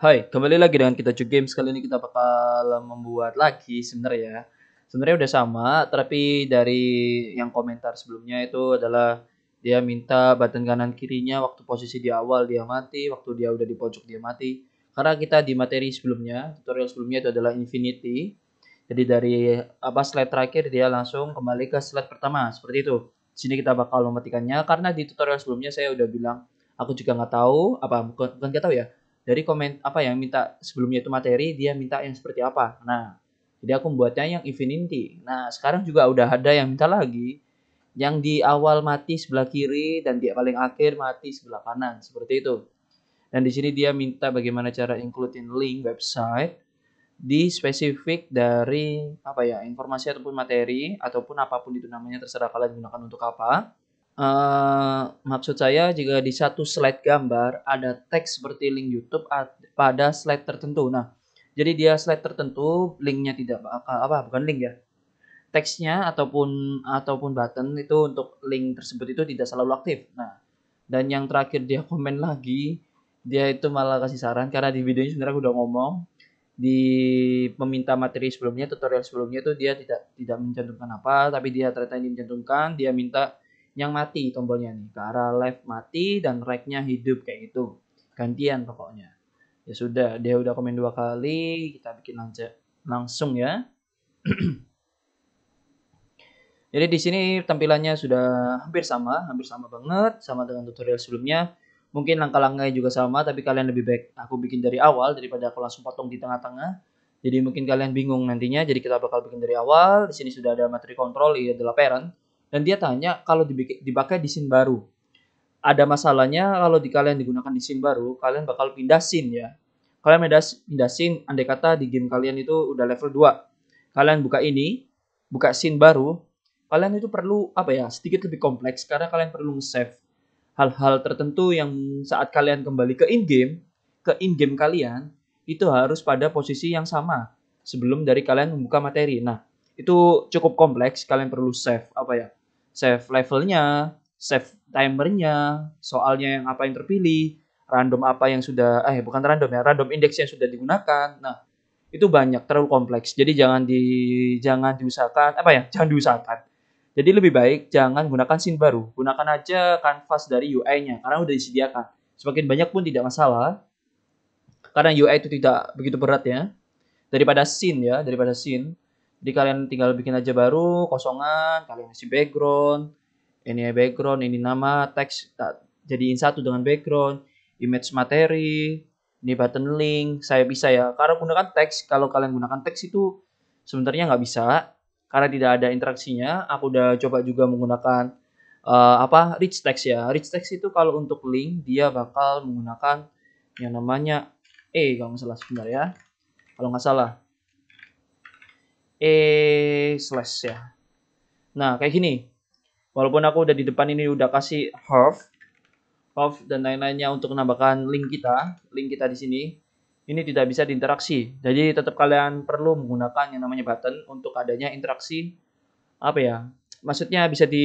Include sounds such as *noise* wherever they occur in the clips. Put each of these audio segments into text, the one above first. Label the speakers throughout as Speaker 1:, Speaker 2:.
Speaker 1: Hai, kembali lagi dengan kita Cuk Games. Kali ini kita bakal membuat lagi sebenarnya. Sebenarnya udah sama, tapi dari yang komentar sebelumnya itu adalah dia minta button kanan kirinya waktu posisi di awal dia mati, waktu dia udah di pojok dia mati. Karena kita di materi sebelumnya, tutorial sebelumnya itu adalah infinity. Jadi dari apa slide terakhir dia langsung kembali ke slide pertama, seperti itu. Di sini kita bakal mematikannya karena di tutorial sebelumnya saya udah bilang aku juga nggak tahu apa bukan nggak tahu ya dari komen apa yang minta sebelumnya itu materi dia minta yang seperti apa nah jadi aku membuatnya yang event nah sekarang juga udah ada yang minta lagi yang di awal mati sebelah kiri dan di paling akhir mati sebelah kanan seperti itu dan di sini dia minta bagaimana cara includein link website di spesifik dari apa ya informasi ataupun materi ataupun apapun itu namanya terserah kalian gunakan untuk apa Eh, maksud saya jika di satu slide gambar ada teks seperti link YouTube pada slide tertentu. Nah, jadi dia slide tertentu linknya tidak apa bukan link ya. Teksnya ataupun ataupun button itu untuk link tersebut itu tidak selalu aktif. Nah, dan yang terakhir dia komen lagi dia itu malah kasih saran karena di videonya sebenarnya aku udah ngomong di meminta materi sebelumnya tutorial sebelumnya itu dia tidak tidak mencantumkan apa tapi dia ternyata ini mencantumkan dia minta yang mati tombolnya nih ke arah left mati dan rightnya hidup kayak gitu gantian pokoknya ya sudah dia udah komen dua kali kita bikin lanjut langsung ya *clears throat* jadi di sini tampilannya sudah hampir sama hampir sama banget sama dengan tutorial sebelumnya mungkin langkah-langkahnya juga sama tapi kalian lebih baik aku bikin dari awal daripada aku langsung potong di tengah-tengah jadi mungkin kalian bingung nantinya jadi kita bakal bikin dari awal di sini sudah ada materi kontrol ini iya, adalah parent dan dia tanya kalau dipakai di SIM baru. Ada masalahnya kalau di kalian digunakan di SIM baru, kalian bakal pindah SIM ya. Kalian pindah SIM, andai kata di game kalian itu udah level 2. Kalian buka ini, buka SIM baru, kalian itu perlu apa ya, sedikit lebih kompleks karena kalian perlu save hal-hal tertentu yang saat kalian kembali ke in-game, ke in-game kalian, itu harus pada posisi yang sama sebelum dari kalian membuka materi. Nah, itu cukup kompleks, kalian perlu save apa ya? save levelnya, save timernya, soalnya yang apa yang terpilih, random apa yang sudah eh bukan random ya, random indeks yang sudah digunakan. Nah, itu banyak terlalu kompleks. Jadi jangan di jangan diusahakan apa ya? Jangan diusahakan. Jadi lebih baik jangan gunakan scene baru, gunakan aja kanvas dari UI-nya karena udah disediakan. Semakin banyak pun tidak masalah. Karena UI itu tidak begitu berat ya. Daripada scene ya, daripada scene jadi kalian tinggal bikin aja baru, kosongan, kalian isi background, ini background, ini nama, teks, jadiin satu dengan background, image materi, ini button link, saya bisa ya. Karena gunakan teks, kalau kalian gunakan teks itu sebenarnya nggak bisa, karena tidak ada interaksinya. Aku udah coba juga menggunakan uh, apa rich text ya. Rich text itu kalau untuk link dia bakal menggunakan yang namanya eh kalau nggak salah sebentar ya. Kalau nggak salah E slash ya. Nah, kayak gini. Walaupun aku udah di depan ini udah kasih half, half dan lain-lainnya untuk menambahkan link kita, link kita di sini. Ini tidak bisa diinteraksi. Jadi tetap kalian perlu menggunakan yang namanya button untuk adanya interaksi apa ya? Maksudnya bisa di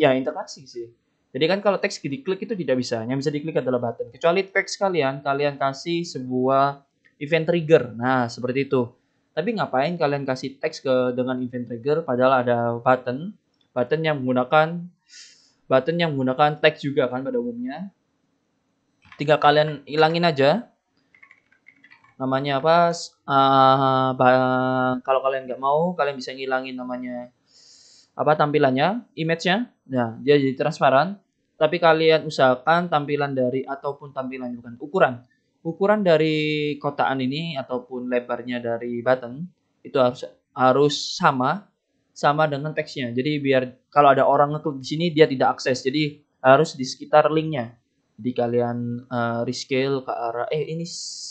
Speaker 1: ya interaksi sih. Jadi kan kalau teks diklik itu tidak bisa. Yang bisa diklik adalah button. Kecuali teks kalian, kalian kasih sebuah event trigger. Nah, seperti itu. Tapi ngapain kalian kasih teks ke dengan event trigger padahal ada button, button yang menggunakan button yang menggunakan teks juga kan pada umumnya. Tinggal kalian hilangin aja. Namanya apa? Uh, kalau kalian nggak mau, kalian bisa ngilangin namanya apa tampilannya, image-nya. Nah, dia jadi transparan. Tapi kalian usahakan tampilan dari ataupun tampilan bukan ukuran ukuran dari kotaan ini ataupun lebarnya dari button itu harus harus sama sama dengan teksnya. Jadi biar kalau ada orang ngeklik di sini dia tidak akses. Jadi harus di sekitar linknya. Jadi kalian uh, rescale ke arah eh ini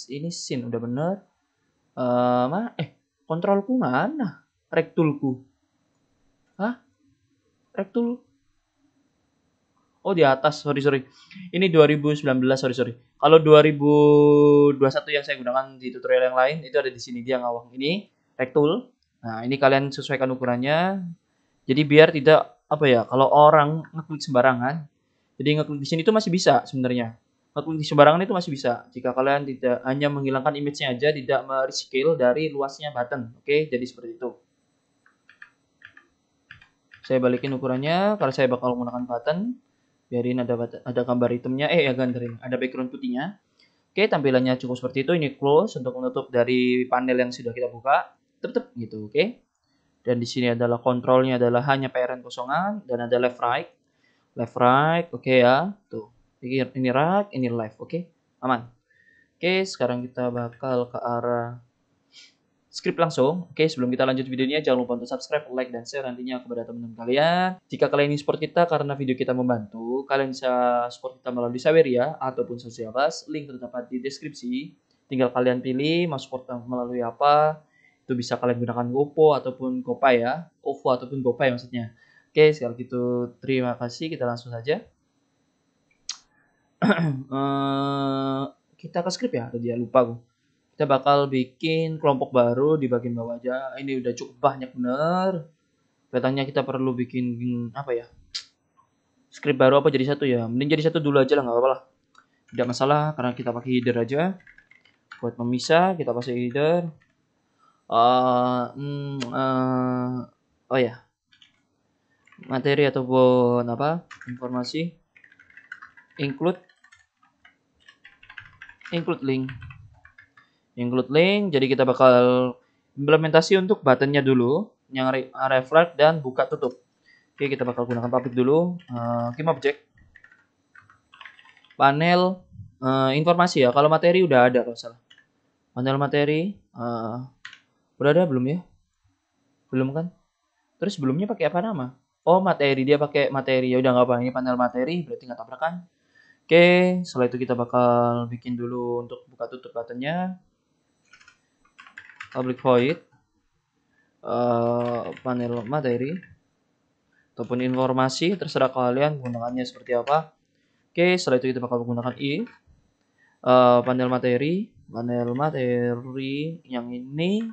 Speaker 1: ini sin udah bener. Uh, ma eh kontrolku mana? Rektulku. Hah? Rektul Oh di atas, sorry sorry. Ini 2019, sorry sorry. Kalau 2021 yang saya gunakan di tutorial yang lain itu ada di sini dia ngawang ini rectool. Nah ini kalian sesuaikan ukurannya. Jadi biar tidak apa ya kalau orang ngeklik sembarangan. Jadi ngeklik di sini itu masih bisa sebenarnya. Ngeklik di sembarangan itu masih bisa jika kalian tidak hanya menghilangkan image-nya aja, tidak merescale dari luasnya button. Oke, jadi seperti itu. Saya balikin ukurannya karena saya bakal menggunakan button biarin ada ada gambar hitamnya eh ya gambar ada background putihnya oke tampilannya cukup seperti itu ini close untuk menutup dari panel yang sudah kita buka tetep gitu oke dan di sini adalah kontrolnya adalah hanya PRN kosongan dan ada left right left right oke ya tuh ini ini right ini left oke aman oke sekarang kita bakal ke arah script langsung. Oke, sebelum kita lanjut videonya, jangan lupa untuk subscribe, like, dan share nantinya kepada teman-teman kalian. Jika kalian ingin support kita karena video kita membantu, kalian bisa support kita melalui ya ataupun Sosial Bus. Link terdapat di deskripsi. Tinggal kalian pilih mau support melalui apa. Itu bisa kalian gunakan GoPo ataupun GoPay ya. OVO ataupun GoPay maksudnya. Oke, sekali gitu terima kasih. Kita langsung saja. *clears throat* Eh, kita ke script ya, tadi dia lupa gue kita bakal bikin kelompok baru di bagian bawah aja ini udah cukup banyak bener katanya kita perlu bikin apa ya script baru apa jadi satu ya mending jadi satu dulu aja lah nggak apa-apa lah tidak masalah karena kita pakai header aja buat memisah kita pakai header uh, mm, uh, oh ya yeah. materi ataupun apa informasi include include link include link. Jadi kita bakal implementasi untuk buttonnya dulu yang re uh, reflect dan buka tutup. Oke, kita bakal gunakan public dulu. Uh, Kim object. Panel uh, informasi ya. Kalau materi udah ada kalau salah. Panel materi uh, udah ada belum ya? Belum kan? Terus sebelumnya pakai apa nama? Oh materi dia pakai materi ya udah nggak apa ini panel materi berarti nggak tabrakan. Oke setelah itu kita bakal bikin dulu untuk buka tutup buttonnya public void uh, eh, panel materi ataupun informasi terserah kalian gunakannya seperti apa oke setelah itu kita bakal menggunakan i uh, panel materi panel materi yang ini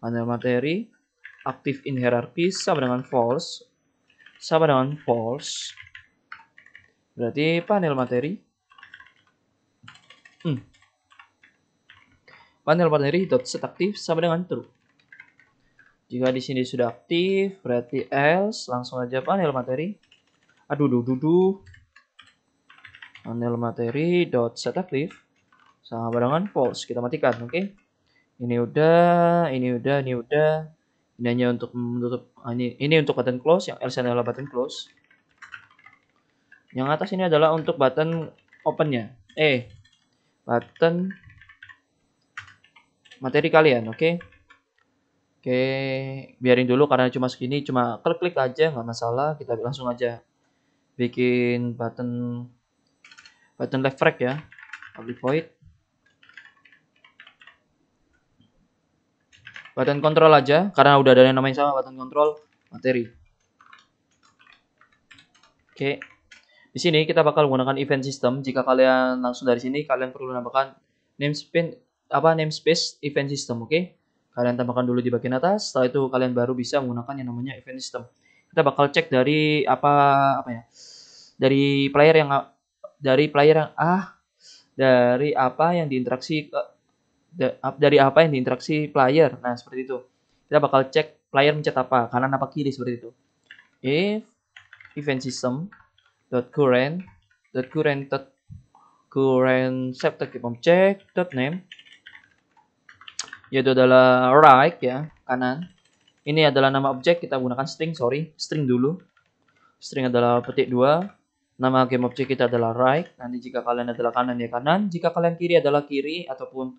Speaker 1: panel materi aktif in hierarki sama dengan false sama dengan false berarti panel materi panel partneri dot set aktif sama dengan true. Jika di sini sudah aktif, berarti else langsung aja panel materi. Aduh, duh, duh, duh. Panel materi dot set aktif sama dengan false. Kita matikan, oke? Okay? Ini udah, ini udah, ini udah. Ini hanya untuk menutup ah, ini ini untuk button close, yang else adalah button close. Yang atas ini adalah untuk button opennya. Eh, button materi kalian, oke? Okay? Oke, okay, biarin dulu karena cuma segini, cuma klik-klik aja nggak masalah. Kita langsung aja bikin button button left frag ya, public void. Button control aja karena udah ada yang namanya sama button control materi. Oke. Okay. Di sini kita bakal menggunakan event system. Jika kalian langsung dari sini, kalian perlu menambahkan name spin apa namespace event system, oke? Okay? Kalian tambahkan dulu di bagian atas, setelah itu kalian baru bisa menggunakan yang namanya event system. Kita bakal cek dari apa apa ya? Dari player yang dari player yang ah dari apa yang diinteraksi dari apa yang diinteraksi player. Nah, seperti itu. Kita bakal cek player mencet apa, kanan apa kiri seperti itu. If event system dot current dot current dot current set dot name yaitu adalah right ya, kanan. Ini adalah nama objek, kita gunakan string, sorry, string dulu. String adalah petik dua Nama game objek kita adalah right. Nanti jika kalian adalah kanan ya kanan, jika kalian kiri adalah kiri ataupun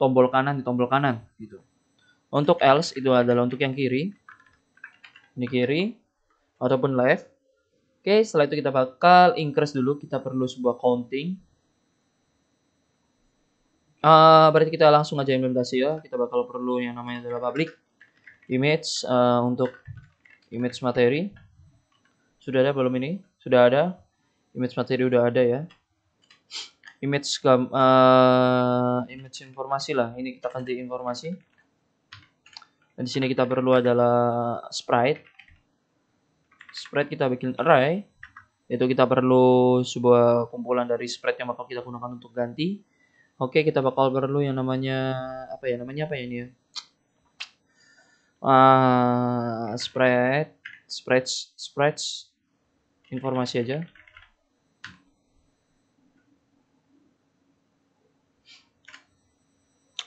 Speaker 1: tombol kanan di tombol kanan gitu. Untuk else itu adalah untuk yang kiri. Ini kiri ataupun left. Oke, setelah itu kita bakal increase dulu, kita perlu sebuah counting Uh, berarti kita langsung aja implementasi ya. Kita bakal perlu yang namanya adalah public image uh, untuk image materi. Sudah ada belum ini? Sudah ada. Image materi udah ada ya. Image gam, uh, image informasi lah. Ini kita ganti informasi. Dan di sini kita perlu adalah sprite. Sprite kita bikin array. Itu kita perlu sebuah kumpulan dari sprite yang bakal kita gunakan untuk ganti Oke, kita bakal perlu yang namanya apa ya? Namanya apa ya ini ya? Uh, spread, spread, spread, informasi aja.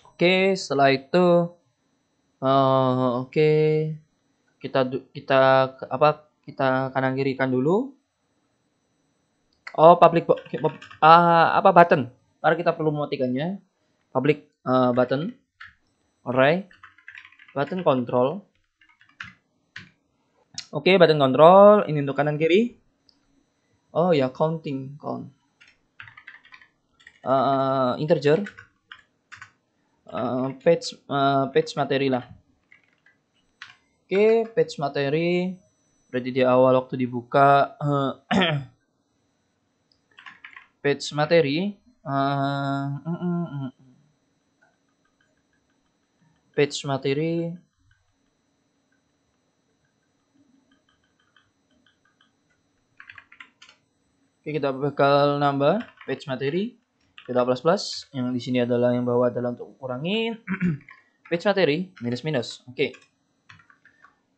Speaker 1: Oke, setelah itu, uh, oke, kita kita apa? Kita kanan kirikan dulu. Oh, public, ah, apa button? Lalu kita perlu mematikannya. public uh, button array button control. Oke, okay, button control ini untuk kanan kiri. Oh ya, counting count. Uh, integer uh, page uh, page materi lah. Oke, okay, page materi berarti di awal waktu dibuka *clears throat* page materi uh, mm, mm. page materi Oke, kita bakal nambah page materi. Kita plus plus. Yang di sini adalah yang bawah adalah untuk kurangin *clears throat* page materi minus minus. Oke.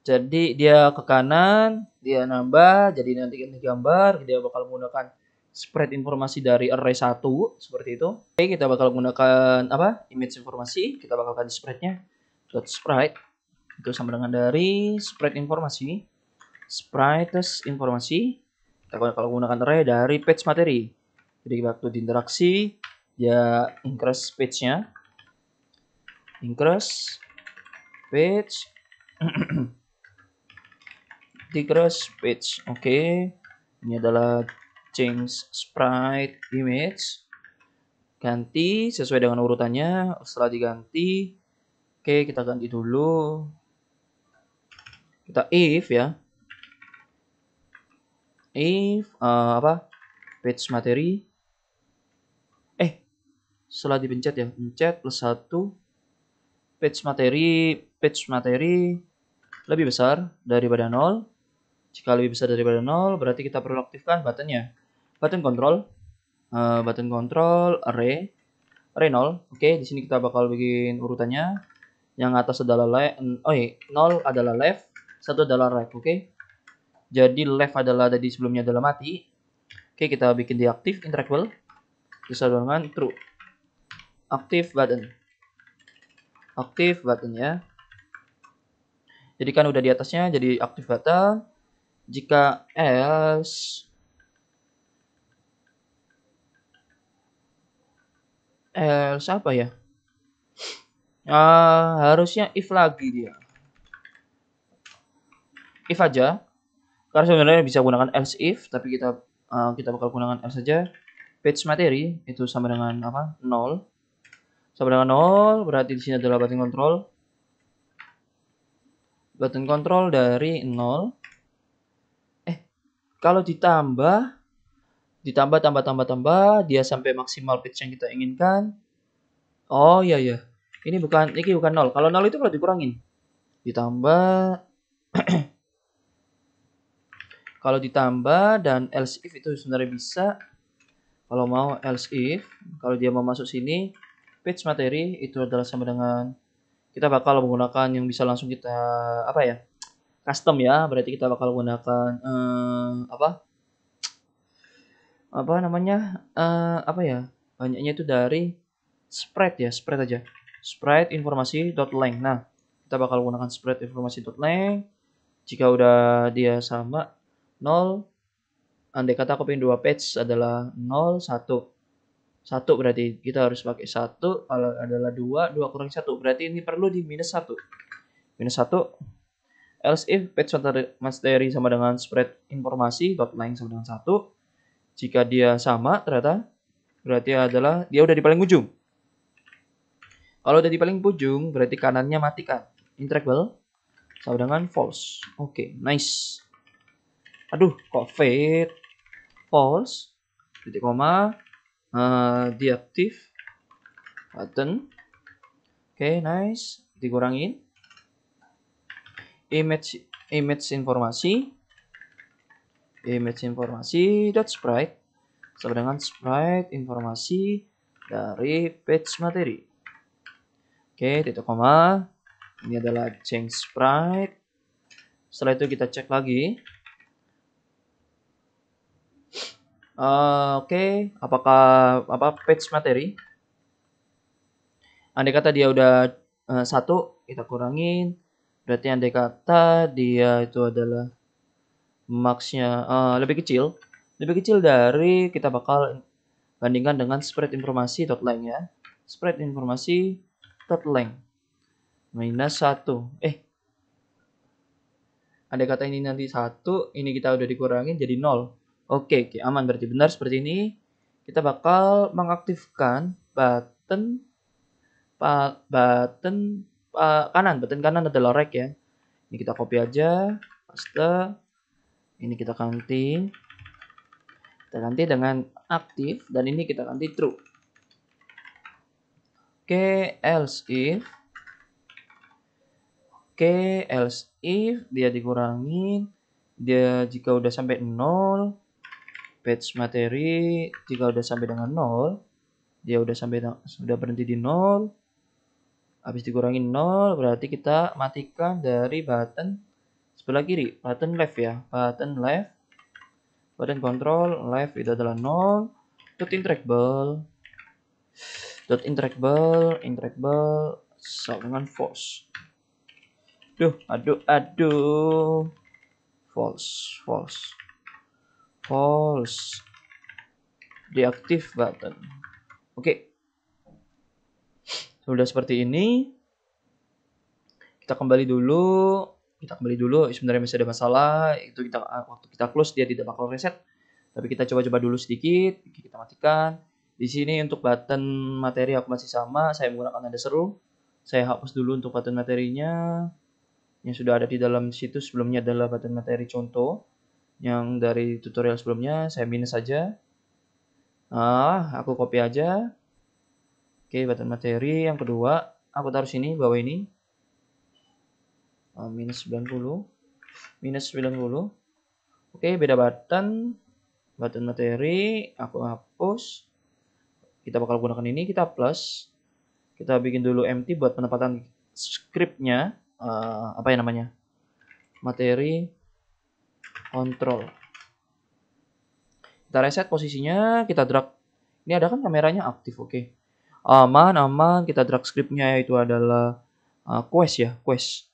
Speaker 1: Jadi dia ke kanan, dia nambah, jadi nanti ini gambar, dia bakal menggunakan spread informasi dari array 1 seperti itu. Oke, kita bakal menggunakan apa? image informasi, kita bakal ganti spreadnya dot sprite itu sama dengan dari spread informasi sprites informasi kita kalau menggunakan array dari page materi jadi waktu di interaksi ya increase page nya increase page decrease page oke ini adalah change sprite image ganti sesuai dengan urutannya setelah diganti oke kita ganti dulu kita if ya if uh, apa page materi eh setelah dipencet ya pencet plus satu page materi page materi lebih besar daripada nol jika lebih besar daripada nol berarti kita perlu aktifkan buttonnya button control uh, button control array array 0 oke okay, di sini kita bakal bikin urutannya yang atas adalah left oh iya, 0 adalah left satu adalah right oke okay? jadi left adalah tadi sebelumnya adalah mati oke okay, kita bikin di active interactable bisa dengan true active button active button ya jadi kan udah di atasnya jadi active button jika else eh siapa ya uh, harusnya if lagi dia if aja karena sebenarnya bisa gunakan else if tapi kita uh, kita bakal gunakan else saja page materi itu sama dengan apa 0 sama dengan 0 berarti di sini adalah button control button control dari 0 eh kalau ditambah ditambah tambah tambah tambah dia sampai maksimal pitch yang kita inginkan oh iya iya ini bukan ini bukan nol kalau nol itu kalau dikurangin ditambah *clears throat* kalau ditambah dan else if itu sebenarnya bisa kalau mau else if kalau dia mau masuk sini pitch materi itu adalah sama dengan kita bakal menggunakan yang bisa langsung kita apa ya custom ya berarti kita bakal menggunakan eh, apa apa namanya uh, apa ya banyaknya itu dari spread ya spread aja spread informasi dot length nah kita bakal gunakan spread informasi dot length jika udah dia sama 0 andai kata aku pengen dua page adalah 0 1 1 berarti kita harus pakai 1 kalau adalah 2 2 kurang 1 berarti ini perlu di minus 1 minus 1 else if page materi sama dengan spread informasi dot length sama dengan 1 jika dia sama ternyata berarti adalah dia udah di paling ujung. Kalau udah di paling ujung berarti kanannya matikan. Integral sama dengan false. Oke, okay, nice. Aduh, kok fade? False. Titik koma. Uh, eh, deactive. Button. Oke, okay, nice. Dikurangin. Image image informasi image informasi dot sprite sama dengan sprite informasi dari page materi. Oke, titik koma. Ini adalah change sprite. Setelah itu kita cek lagi. Uh, Oke, okay. apakah apa page materi? Andai kata dia udah uh, satu, kita kurangin. Berarti andai kata dia itu adalah maxnya uh, lebih kecil lebih kecil dari kita bakal bandingkan dengan spread informasi dot length ya spread informasi dot length minus satu eh ada kata ini nanti satu ini kita udah dikurangin jadi nol oke oke aman berarti benar seperti ini kita bakal mengaktifkan button button uh, kanan button kanan adalah rek ya ini kita copy aja paste ini kita ganti kita ganti dengan aktif dan ini kita ganti true oke else if oke else if dia dikurangin dia jika udah sampai 0 page materi jika udah sampai dengan 0 dia udah sampai sudah berhenti di 0 habis dikurangin 0 berarti kita matikan dari button sebelah kiri button left ya button left button control left itu adalah nol dot interactable dot interactable interactable dengan false aduh aduh aduh false false false deactive button oke okay. sudah seperti ini kita kembali dulu kita kembali dulu sebenarnya masih ada masalah itu kita ah, waktu kita close dia tidak bakal reset tapi kita coba-coba dulu sedikit kita matikan di sini untuk button materi aku masih sama saya menggunakan ada seru saya hapus dulu untuk button materinya yang sudah ada di dalam situs sebelumnya adalah button materi contoh yang dari tutorial sebelumnya saya minus saja ah aku copy aja oke button materi yang kedua aku taruh sini bawah ini uh, minus 90 minus 90 oke beda button button materi aku hapus kita bakal gunakan ini kita plus kita bikin dulu empty buat penempatan scriptnya uh, apa ya namanya materi control, kita reset posisinya kita drag ini ada kan kameranya aktif oke okay. aman aman kita drag scriptnya itu adalah uh, quest ya quest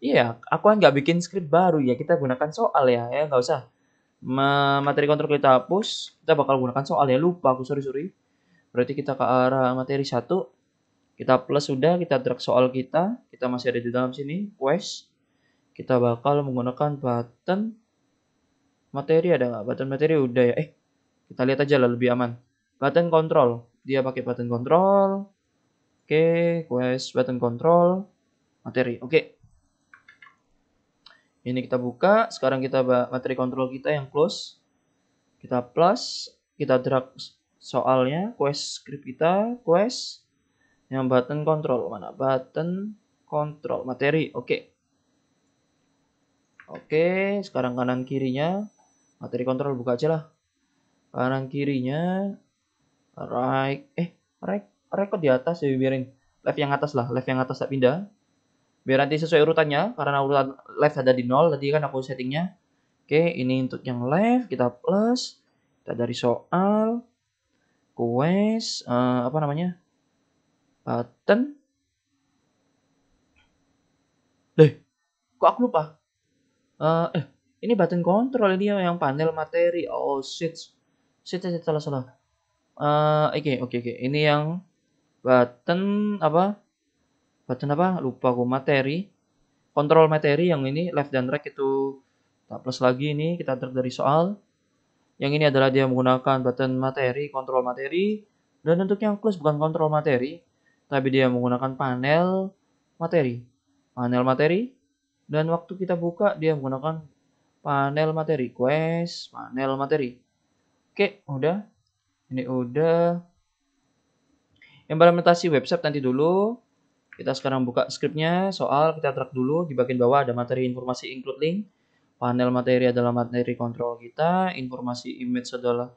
Speaker 1: Iya, aku kan nggak bikin skrip baru ya, kita gunakan soal ya, ya nggak usah. Materi kontrol kita hapus, kita bakal gunakan soal ya, lupa aku sorry sorry. Berarti kita ke arah materi satu, kita plus sudah, kita drag soal kita, kita masih ada di dalam sini, quest. Kita bakal menggunakan button materi ada nggak? Button materi udah ya, eh kita lihat aja lah lebih aman. Button control, dia pakai button control. Oke, okay, quest button control materi. Oke. Okay ini kita buka, sekarang kita materi kontrol kita yang close. Kita plus, kita drag soalnya, quest script kita, quest yang button control mana? Button control materi. Oke. Okay. Oke, okay, sekarang kanan kirinya materi kontrol buka aja lah. Kanan kirinya right eh right record di atas ya biarin. Left yang atas lah, left yang atas tak pindah biar nanti sesuai urutannya karena urutan left ada di nol tadi kan aku settingnya oke ini untuk yang left kita plus kita dari soal quest uh, apa namanya button deh kok aku lupa uh, eh ini button control ini yang panel materi oh shit shit, shit salah salah eh, oke oke oke ini yang button apa button apa lupa aku materi kontrol materi yang ini left dan right itu tak plus lagi ini kita drag dari soal yang ini adalah dia menggunakan button materi kontrol materi dan untuk yang plus bukan kontrol materi tapi dia menggunakan panel materi panel materi dan waktu kita buka dia menggunakan panel materi quest panel materi oke udah ini udah implementasi website nanti dulu kita sekarang buka scriptnya, soal kita track dulu. Di bagian bawah ada materi informasi include link. Panel materi adalah materi kontrol kita. Informasi image adalah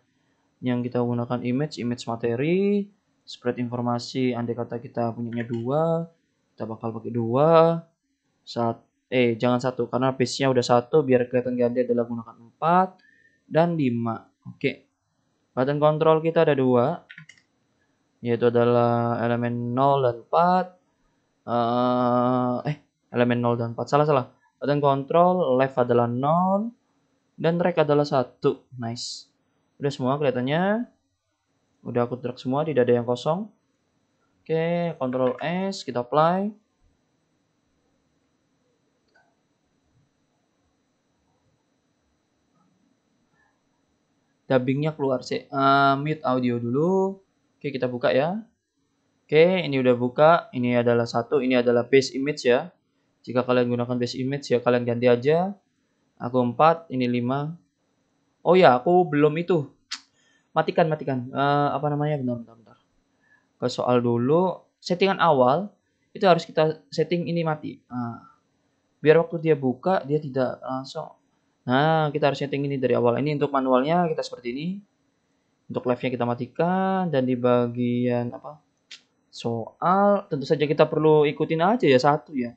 Speaker 1: yang kita gunakan image, image materi. Spread informasi, andai kata kita punyanya dua, kita bakal pakai dua. Saat, eh, jangan satu, karena base-nya udah satu, biar kelihatan ganti adalah gunakan empat dan lima. Oke. Button kontrol kita ada dua, yaitu adalah elemen 0 dan 4 uh, eh elemen 0 dan 4 salah salah dan kontrol left adalah 0 dan track adalah 1 nice udah semua kelihatannya udah aku drag semua tidak ada yang kosong oke kontrol S kita apply dubbingnya keluar sih uh, mute audio dulu oke kita buka ya Oke, ini udah buka. Ini adalah satu, ini adalah base image ya. Jika kalian gunakan base image ya kalian ganti aja. Aku 4, ini 5. Oh ya, aku belum itu. Matikan, matikan. Uh, apa namanya? Bentar, bentar, bentar. Ke soal dulu. Settingan awal, itu harus kita setting ini mati. Nah, biar waktu dia buka, dia tidak langsung. Nah, kita harus setting ini dari awal. Ini untuk manualnya kita seperti ini. Untuk live-nya kita matikan. Dan di bagian apa? soal tentu saja kita perlu ikutin aja ya satu ya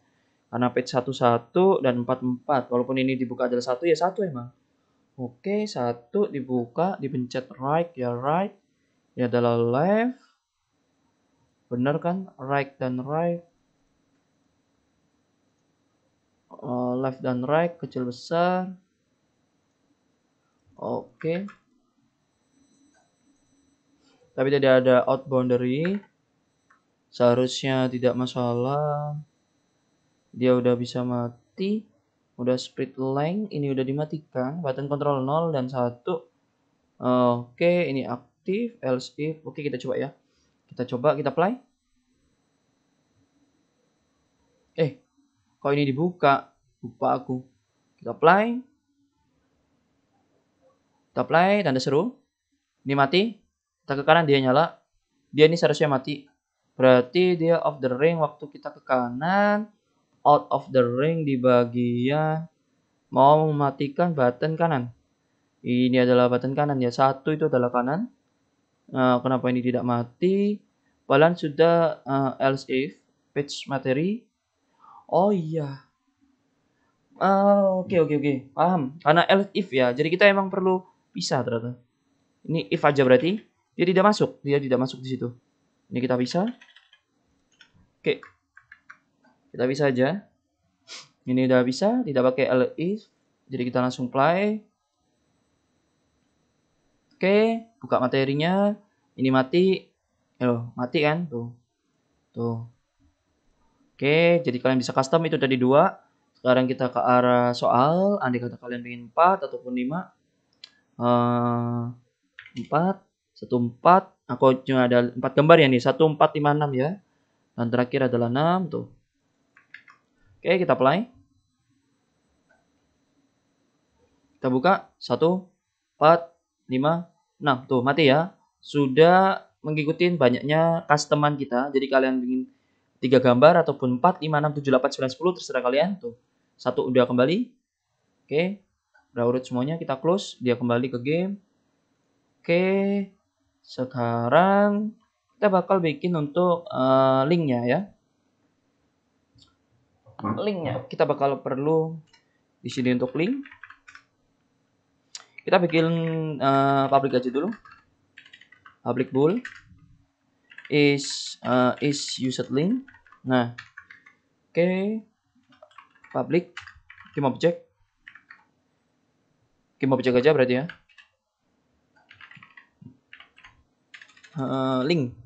Speaker 1: karena page satu satu dan empat empat walaupun ini dibuka adalah satu ya satu emang oke satu dibuka dipencet right ya right ini ya adalah left benar kan right dan right eh, left dan right kecil besar oke tapi tidak ada out boundary seharusnya tidak masalah dia udah bisa mati udah split length ini udah dimatikan button control 0 dan 1 oke ini aktif else if oke kita coba ya kita coba kita play eh kok ini dibuka lupa aku kita play kita play tanda seru ini mati kita ke kanan dia nyala dia ini seharusnya mati Berarti dia off the ring waktu kita ke kanan, out of the ring di bagian mau mematikan button kanan. Ini adalah button kanan ya. Satu itu adalah kanan. Nah, kenapa ini tidak mati? Balan sudah uh, else if page materi. Oh iya. Ah, oke oke oke. Paham. Karena else if ya. Jadi kita emang perlu pisah ternyata. Ini if aja berarti dia tidak masuk. Dia tidak masuk di situ. Ini kita bisa. Oke. Kita bisa aja. Ini udah bisa, tidak pakai LI. E jadi kita langsung play. Oke, buka materinya. Ini mati. Halo, eh, mati kan? Tuh. Tuh. Oke, jadi kalian bisa custom itu tadi dua. Sekarang kita ke arah soal. Andai kata kalian ingin 4 ataupun 5. Uh, 4 satu empat, aku cuma ada empat gambar ya nih satu empat lima enam ya dan terakhir adalah enam tuh oke kita play kita buka satu empat lima enam tuh mati ya sudah mengikuti banyaknya customer kita jadi kalian ingin tiga gambar ataupun empat lima enam tujuh delapan sembilan sepuluh terserah kalian tuh satu udah kembali oke udah urut semuanya kita close dia kembali ke game oke sekarang kita bakal bikin untuk uh, linknya ya. Linknya kita bakal perlu di sini untuk link. Kita bikin uh, eh, public aja dulu. Public bool is uh, is user link. Nah, oke okay. public game object game object aja berarti ya uh, link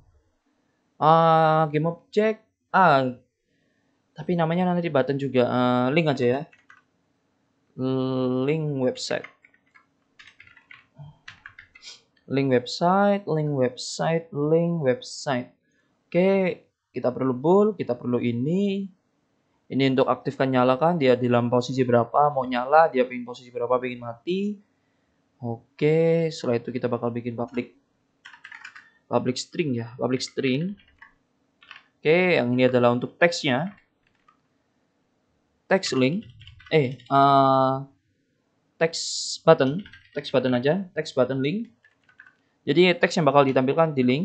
Speaker 1: uh, game object ah tapi namanya nanti di button juga uh, link aja ya link website link website link website link website oke okay. kita perlu bool kita perlu ini ini untuk aktifkan nyalakan dia di dalam posisi berapa mau nyala dia pengen posisi berapa pengen mati oke setelah itu kita bakal bikin public public string ya public string oke yang ini adalah untuk teksnya text link eh uh, text button text button aja text button link jadi teks yang bakal ditampilkan di link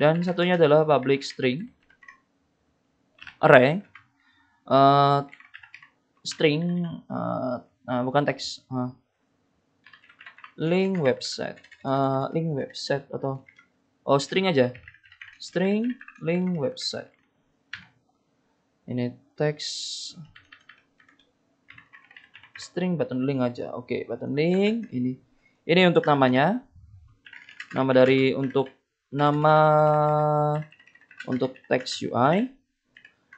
Speaker 1: dan satunya adalah public string array uh, string uh, uh, bukan teks uh, link website uh, link website atau oh string aja string link website ini text string button link aja oke okay, button link ini ini untuk namanya nama dari untuk nama untuk text UI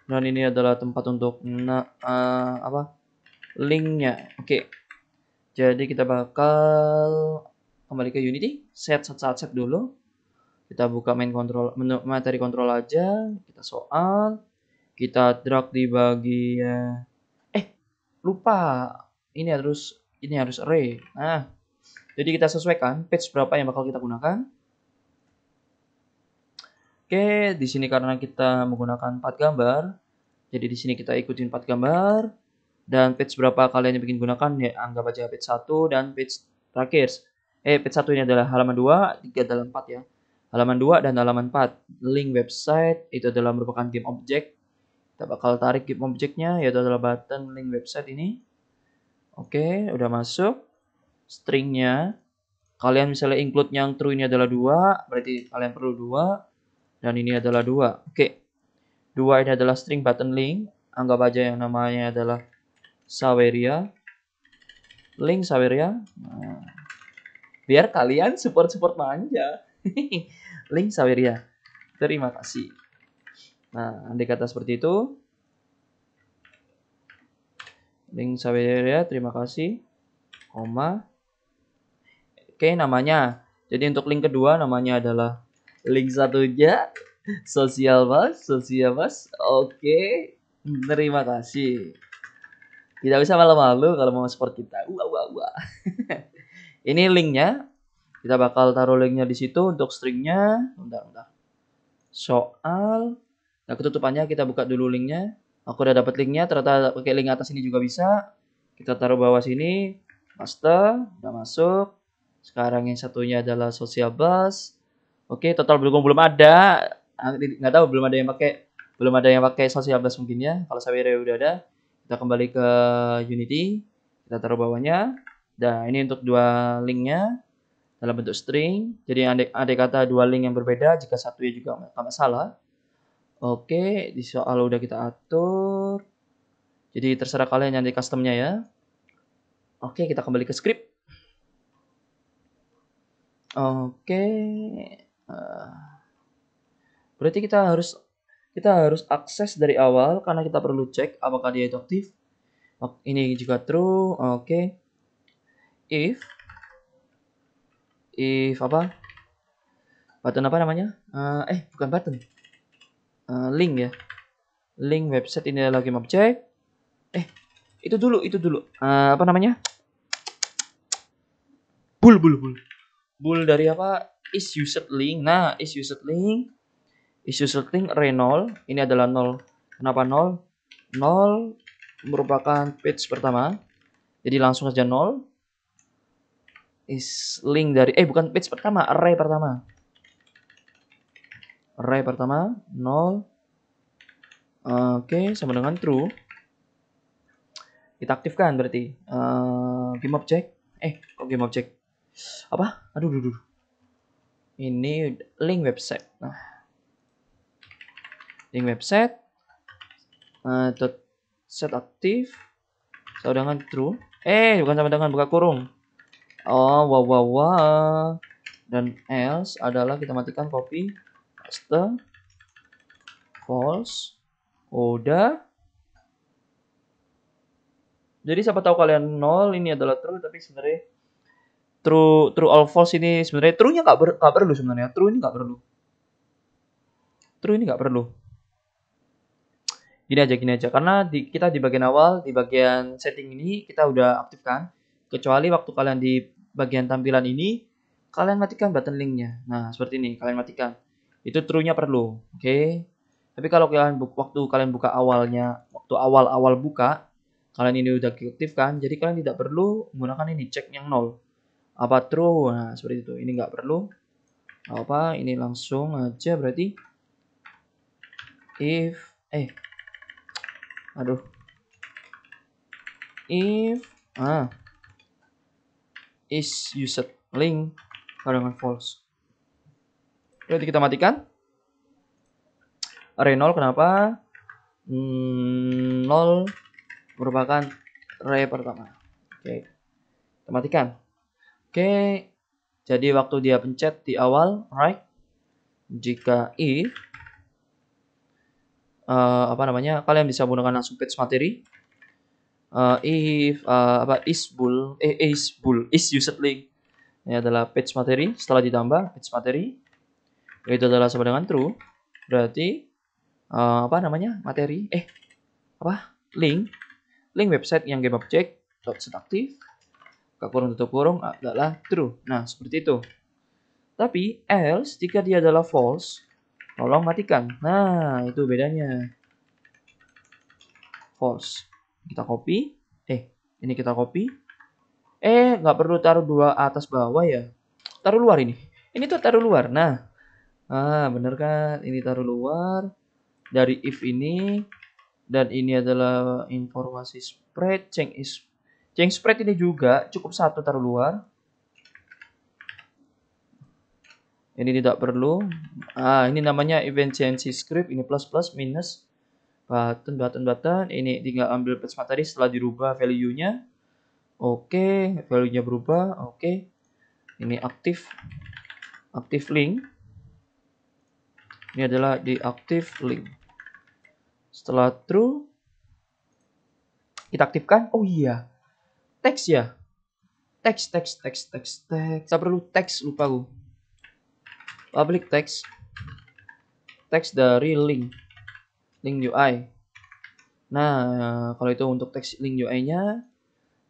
Speaker 1: dan ini adalah tempat untuk na, uh, apa linknya oke okay. jadi kita bakal kembali ke Unity set set set, set dulu kita buka main kontrol materi kontrol aja kita soal kita drag di bagian eh lupa ini harus ini harus array nah jadi kita sesuaikan page berapa yang bakal kita gunakan oke di sini karena kita menggunakan 4 gambar jadi di sini kita ikutin 4 gambar dan page berapa kalian yang bikin gunakan ya anggap aja page 1 dan page terakhir eh page 1 ini adalah halaman 2 3 dalam 4 ya halaman 2 dan halaman 4. Link website itu adalah merupakan game object. Kita bakal tarik game objectnya, yaitu adalah button link website ini. Oke, udah masuk. Stringnya. Kalian misalnya include yang true ini adalah dua, berarti kalian perlu dua. Dan ini adalah dua. Oke. dua ini adalah string button link. Anggap aja yang namanya adalah Saweria. Link Saweria. Nah. Biar kalian support-support manja. *laughs* Link Saweria. Ya. Terima kasih. Nah, andai kata seperti itu. Link Saweria, ya, terima kasih. Koma. Oke, namanya. Jadi untuk link kedua namanya adalah link satunya sosial mas, sosial mas. Oke, terima kasih. Tidak bisa malu-malu kalau mau support kita. Wah, wah, wah. *laughs* Ini linknya kita bakal taruh linknya di situ untuk stringnya. Bentar, bentar. Soal. Nah, ketutupannya kita buka dulu linknya. Aku udah dapat linknya, ternyata pakai link atas ini juga bisa. Kita taruh bawah sini. Master, udah masuk. Sekarang yang satunya adalah social bus. Oke, total belum belum ada. Ah, nggak tahu belum ada yang pakai belum ada yang pakai social bus mungkin ya. Kalau saya udah ada, kita kembali ke Unity. Kita taruh bawahnya. Nah, ini untuk dua linknya dalam bentuk string. Jadi ada ada kata dua link yang berbeda jika satunya juga nggak salah Oke, di soal udah kita atur. Jadi terserah kalian yang di customnya ya. Oke, kita kembali ke script. Oke. Eh, berarti kita harus kita harus akses dari awal karena kita perlu cek apakah dia itu aktif. Ini juga true. Oke. If if apa button apa namanya uh, eh bukan button uh, link ya link website ini adalah game object eh itu dulu itu dulu uh, apa namanya bul bul bul bul dari apa is user link nah is user link is user link array 0 ini adalah 0 kenapa 0 0 merupakan page pertama jadi langsung saja 0 is link dari eh bukan page pertama array pertama array pertama 0 oke okay, sama dengan true kita aktifkan berarti uh, game object eh kok game object apa aduh ini link website nah link website uh, set aktif sama dengan true eh bukan sama dengan buka kurung Oh, wah wah wah. Dan else adalah kita matikan copy paste false. Udah. Jadi siapa tahu kalian nol ini adalah true tapi sebenarnya true true all false ini sebenarnya true-nya nggak ber, gak perlu sebenarnya. True ini nggak perlu. True ini nggak perlu. Gini aja gini aja karena di, kita di bagian awal di bagian setting ini kita udah aktifkan kecuali waktu kalian di bagian tampilan ini, kalian matikan button linknya. Nah, seperti ini, kalian matikan. Itu true-nya perlu, oke? Okay? Tapi kalau kalian waktu kalian buka awalnya, waktu awal-awal buka, kalian ini udah diaktifkan jadi kalian tidak perlu menggunakan ini cek yang nol. Apa true? Nah, seperti itu. Ini nggak perlu. Apa? Ini langsung aja berarti if eh aduh if ah is used link kalau false. Jadi kita matikan. Array 0 kenapa? Hmm, 0 merupakan array pertama. Oke. matikan. Oke. Jadi waktu dia pencet di awal, right? Jika i uh, eh, apa namanya? Kalian bisa menggunakan langsung page materi uh, if uh, apa is bull eh is bull is used link ini adalah page materi setelah ditambah page materi itu adalah sama dengan true berarti uh, apa namanya materi eh apa link link website yang game object dot aktif kurung tutup kurung adalah true nah seperti itu tapi else jika dia adalah false tolong matikan nah itu bedanya false kita copy eh ini kita copy eh nggak perlu taruh dua atas bawah ya taruh luar ini ini tuh taruh luar nah ah bener kan ini taruh luar dari if ini dan ini adalah informasi spread change is change spread ini juga cukup satu taruh luar ini tidak perlu ah ini namanya event change script ini plus plus minus button button button ini tinggal ambil page materi setelah dirubah value-nya oke okay, value-nya berubah oke okay. ini aktif aktif link ini adalah di aktif link setelah true kita aktifkan oh iya teks ya teks teks teks teks teks saya perlu teks lupa gue public teks teks dari link link UI. Nah, kalau itu untuk teks link UI-nya,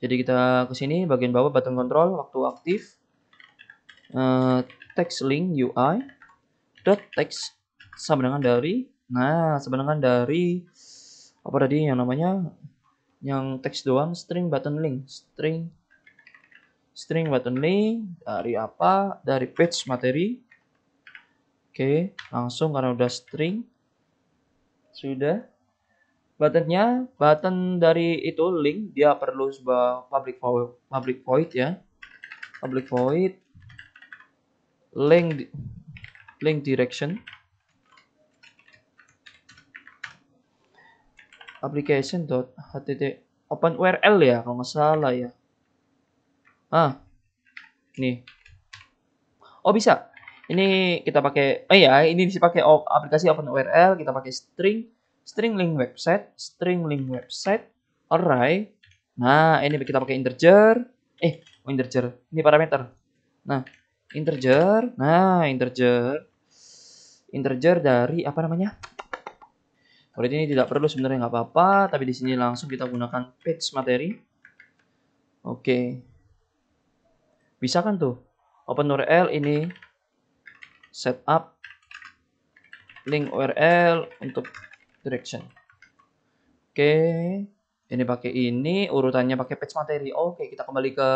Speaker 1: jadi kita ke sini bagian bawah button control waktu aktif uh, eh, text link UI dot text sama dengan dari nah sama dengan dari apa tadi yang namanya yang text doang string button link string string button link dari apa dari page materi oke langsung karena udah string sudah. Buttonnya, button dari itu link dia perlu sebuah public void, public void ya. Public void link link direction application dot http open URL ya kalau nggak salah ya ah nih oh bisa ini kita pakai oh ya ini pakai aplikasi open URL kita pakai string string link website string link website alright nah ini kita pakai integer eh oh, integer ini parameter nah integer nah integer integer dari apa namanya kalau ini tidak perlu sebenarnya nggak apa-apa tapi di sini langsung kita gunakan page materi oke bisa kan tuh open URL ini setup link URL untuk direction. Oke, okay. ini pakai ini, urutannya pakai page materi. Oke, okay, kita kembali ke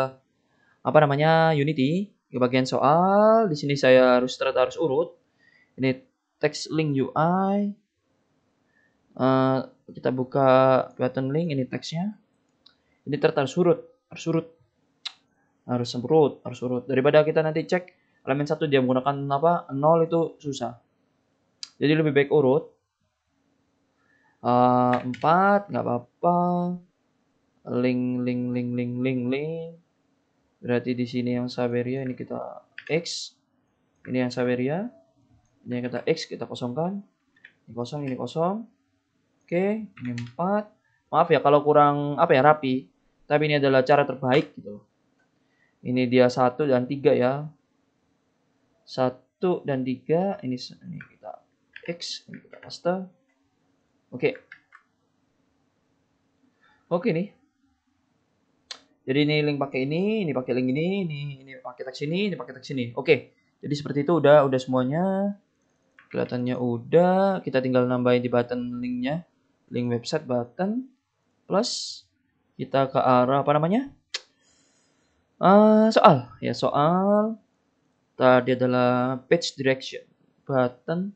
Speaker 1: apa namanya Unity ke bagian soal. Di sini saya harus ternyata harus urut. Ini text link UI. Uh, eh, kita buka button link ini teksnya. Ini ternyata harus urut, harus urut, harus urut, harus urut. Daripada kita nanti cek elemen satu dia menggunakan apa nol itu susah jadi lebih baik urut uh, eh, 4 nggak apa-apa link link link link link link berarti di sini yang Saberia ini kita X ini yang Saberia ini yang kita X kita kosongkan ini kosong ini kosong oke ini 4 maaf ya kalau kurang apa ya rapi tapi ini adalah cara terbaik gitu ini dia satu dan tiga ya 1 dan 3 ini, ini kita X ini kita paste oke okay. oke okay, nih jadi ini link pakai ini ini pakai link ini ini ini pakai teks ini ini pakai teks ini oke okay. jadi seperti itu udah udah semuanya kelihatannya udah kita tinggal nambahin di button linknya link website button plus kita ke arah apa namanya uh, soal ya soal dia adalah page direction button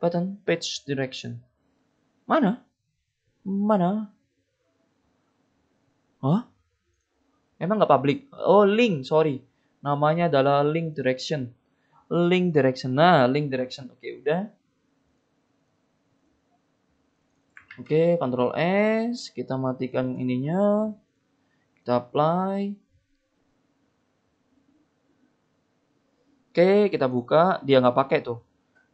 Speaker 1: button page direction mana mana Hah? Emang nggak public? Oh, link, sorry. Namanya adalah link direction. Link direction. Nah, link direction. Oke, okay, udah. Oke, okay, Ctrl S. Kita matikan ininya. Kita apply. Oke, kita buka, dia nggak pakai tuh.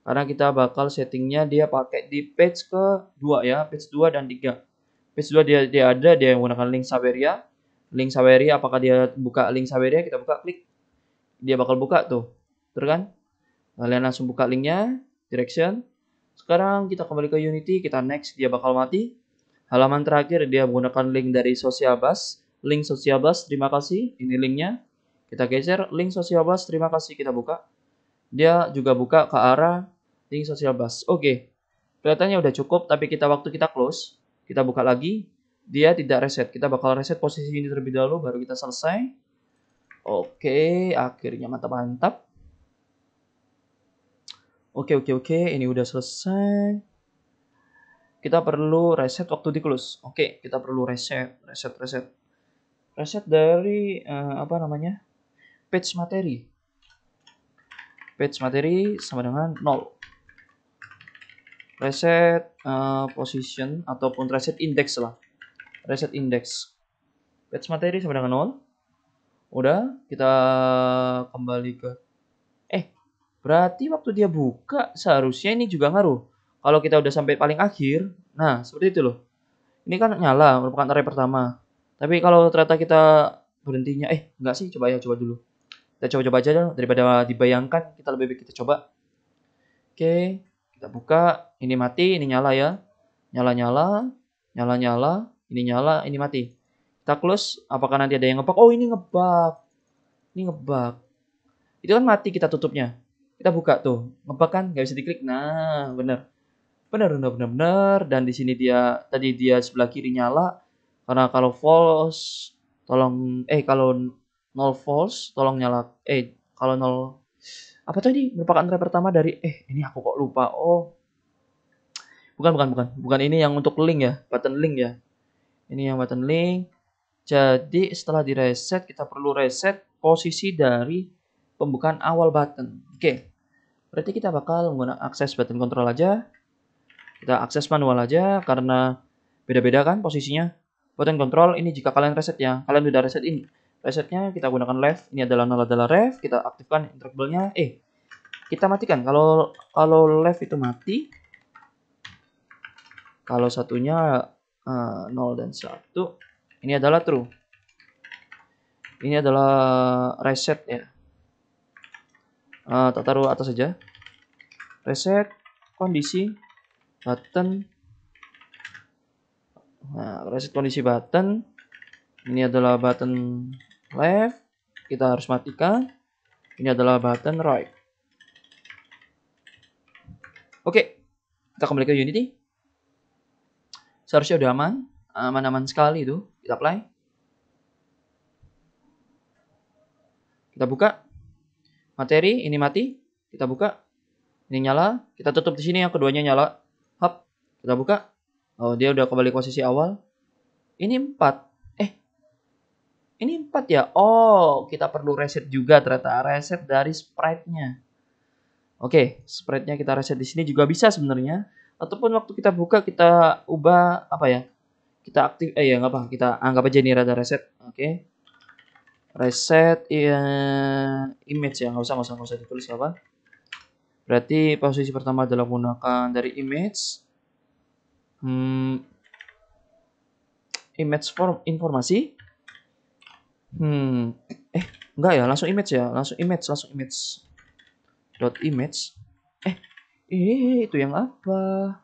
Speaker 1: Karena kita bakal settingnya dia pakai di page ke-2 ya, page 2 dan 3. Page 2 dia, dia ada, dia menggunakan link Saveria. Link Saveria, apakah dia buka link Saveria, kita buka, klik. Dia bakal buka tuh, betul kan? Kalian langsung buka linknya, direction. Sekarang kita kembali ke Unity, kita next, dia bakal mati. Halaman terakhir dia menggunakan link dari Social Bus. Link Social Bus, terima kasih, ini linknya. Kita geser link sosial bus, terima kasih kita buka. Dia juga buka ke arah link sosial bus. Oke, okay. kelihatannya udah cukup, tapi kita waktu kita close, kita buka lagi, dia tidak reset. Kita bakal reset posisi ini terlebih dahulu, baru kita selesai. Oke, okay. akhirnya mantap-mantap. Oke, okay, oke, okay, oke, okay. ini udah selesai kita perlu reset waktu di close. Oke, okay, kita perlu reset, reset, reset. Reset dari uh, apa namanya? page materi page materi sama dengan 0 reset uh, position ataupun reset index lah reset index page materi sama dengan 0 udah kita kembali ke eh berarti waktu dia buka seharusnya ini juga ngaruh kalau kita udah sampai paling akhir nah seperti itu loh ini kan nyala merupakan array pertama tapi kalau ternyata kita berhentinya eh enggak sih coba ya coba dulu kita coba-coba aja dong daripada dibayangkan, kita lebih baik kita coba. Oke, kita buka, ini mati, ini nyala ya. Nyala-nyala, nyala-nyala, ini nyala, ini mati. Kita close, apakah nanti ada yang ngebug? Oh, ini ngebug. Ini ngebug. Itu kan mati kita tutupnya. Kita buka tuh, ngebug kan nggak bisa diklik. Nah, bener. Bener, bener, bener, bener. Dan di sini dia, tadi dia sebelah kiri nyala. Karena kalau false, tolong, eh kalau 0 false tolong nyala eh kalau 0 apa tadi merupakan try pertama dari eh ini aku kok lupa oh bukan bukan bukan bukan ini yang untuk link ya button link ya ini yang button link jadi setelah di reset kita perlu reset posisi dari pembukaan awal button oke berarti kita bakal menggunakan akses button control aja kita akses manual aja karena beda-beda kan posisinya button control ini jika kalian reset ya kalian sudah reset ini Resetnya kita gunakan left. Ini adalah nol adalah ref. Kita aktifkan interval-nya. Eh, kita matikan. Kalau kalau left itu mati. Kalau satunya uh, eh, 0 dan satu Ini adalah true. Ini adalah reset ya. Uh, tak taruh atas saja. Reset kondisi button Nah, reset kondisi button. Ini adalah button left kita harus matikan ini adalah button right oke okay. kita kembali ke unity seharusnya udah aman aman-aman sekali itu kita play. kita buka materi ini mati kita buka ini nyala kita tutup di sini yang keduanya nyala hap kita buka oh dia udah kembali ke posisi awal ini 4 ini empat ya oh kita perlu reset juga ternyata reset dari spreadnya. oke okay, sprite kita reset di sini juga bisa sebenarnya ataupun waktu kita buka kita ubah apa ya kita aktif eh ya nggak apa kita anggap aja ini rada reset oke okay. reset ya, image ya nggak usah nggak usah nggak usah ditulis apa berarti posisi pertama adalah menggunakan dari image hmm, image form informasi Hmm. Eh, enggak ya, langsung image ya. Langsung image, langsung image. Dot image. Eh, eh itu yang apa?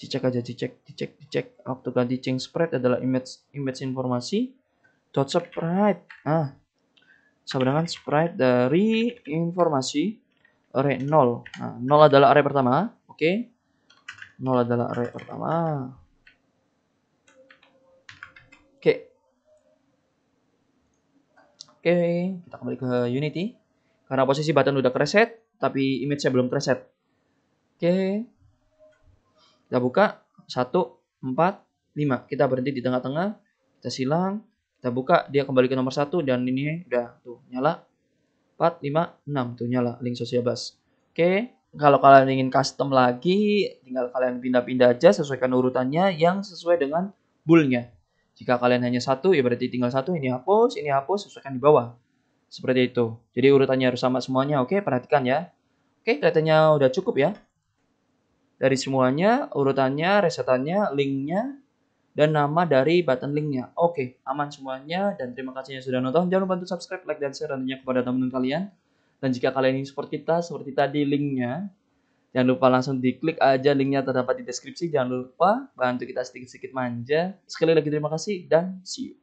Speaker 1: Dicek aja, dicek, dicek, dicek. Waktu ganti change spread adalah image image informasi dot sprite. Ah. Sebenarnya sprite dari informasi array 0. Nah, 0 adalah array pertama, oke. Okay. 0 adalah array pertama. Oke, kita kembali ke Unity. Karena posisi button udah preset, tapi image saya belum preset. Oke. Kita buka 1 4 5. Kita berhenti di tengah-tengah, kita silang, kita buka, dia kembali ke nomor 1 dan ini udah tuh nyala. 4 5 6 tuh nyala link sosial bus. Oke. Kalau kalian ingin custom lagi, tinggal kalian pindah-pindah aja sesuaikan urutannya yang sesuai dengan bullnya. Jika kalian hanya satu, ya berarti tinggal satu, ini hapus, ini hapus, sesuaikan di bawah. Seperti itu. Jadi urutannya harus sama semuanya, oke? Perhatikan ya. Oke, kelihatannya udah cukup ya. Dari semuanya, urutannya, resetannya, linknya, dan nama dari button linknya. Oke, aman semuanya, dan terima kasih yang sudah nonton. Jangan lupa untuk subscribe, like, dan share tentunya kepada teman-teman kalian. Dan jika kalian ingin support kita, seperti tadi linknya, Jangan lupa langsung diklik aja linknya terdapat di deskripsi. Jangan lupa bantu kita sedikit-sedikit manja. Sekali lagi terima kasih dan see you.